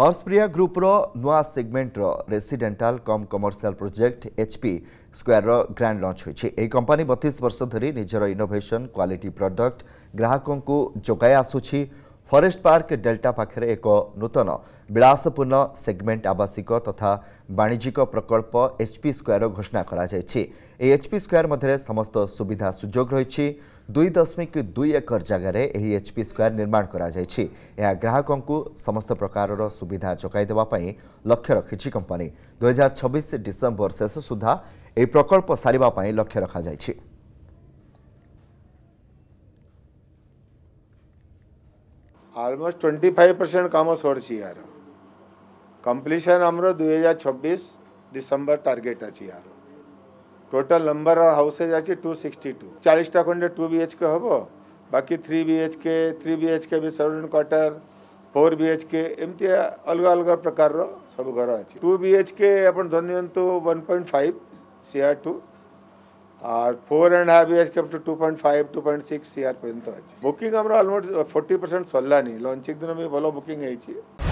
ହର୍ସପ୍ରିୟା ଗ୍ରୁପ୍ର ନୂଆ ସେଗମେଣ୍ଟର residential cum commercial project HP ସ୍କୋୟାରର ଗ୍ରାଣ୍ଡ ଲଞ୍ଚ ହୋଇଛି ଏହି କମ୍ପାନୀ ବତିଶ ବର୍ଷ ଧରି ନିଜର ଇନୋଭେସନ୍ କ୍ୱାଲିଟି ପ୍ରଡକ୍ଟ ଗ୍ରାହକଙ୍କୁ ଯୋଗାଇ ଆସୁଛି ଫରେଷ୍ଟ ପାର୍କ ଡେଲ୍ଟା ପାଖରେ ଏକ ନୂତନ ବିଳାସପୂର୍ଣ୍ଣ ସେଗମେଣ୍ଟ ଆବାସିକ ତଥା ବାଣିଜ୍ୟିକ ପ୍ରକଳ୍ପ ଏଚ୍ପି ସ୍କୋୟାର ଘୋଷଣା କରାଯାଇଛି ଏହି ଏଚ୍ପି ସ୍କୋୟାର ମଧ୍ୟରେ ସମସ୍ତ ସୁବିଧା ସୁଯୋଗ ରହିଛି दुई दशमिक दुई एकर जगार यह एचपी स्क्वयर निर्माण कराहकों समस्त प्रकार सुविधा जगैदे लक्ष्य रखी कंपनी दुईार छबिश डिसेम्बर शेष सुधा यह प्रकल्प सारे लक्ष्य रखा अलमोस्ट 25 छब्बीस डिसेम्बर टार्गेट अच्छी यार टोटल नंबर ऑफ हाउसेज आज टू सिक्सटी टू चालीसटा खंडे टू बी एच के हम बाकी three B H K three B H K भी servant quarter four B H K एमती अलग अलग प्रकार सब घर अच्छे टू बी एच के धरनी one point five C R to R four and half BH K two point five to point six C R पर्यटन अच्छे बुकिंग अलमोस्ट फोर्टी परसेंट सरलानी लंचिंग दिन भी भल बुकिंग